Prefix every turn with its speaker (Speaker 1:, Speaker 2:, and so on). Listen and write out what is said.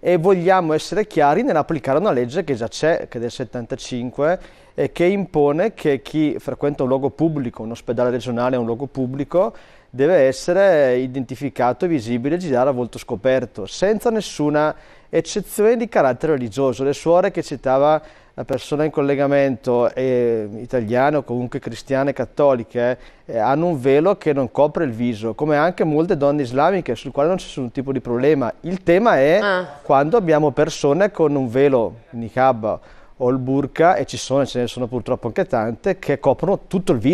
Speaker 1: e vogliamo essere chiari nell'applicare una legge che già c'è, che è del 75, e che impone che chi frequenta un luogo pubblico, un ospedale regionale, un luogo pubblico, deve essere identificato, e visibile, girare a volto scoperto, senza nessuna eccezione di carattere religioso. Le suore che citava la persona in collegamento eh, italiana o comunque cristiane cattoliche eh, hanno un velo che non copre il viso, come anche molte donne islamiche, sul quale non c'è nessun tipo di problema. Il tema è ah. quando abbiamo persone con un velo, niqab o il burqa, e ci sono, ce ne sono purtroppo anche tante, che coprono tutto il viso.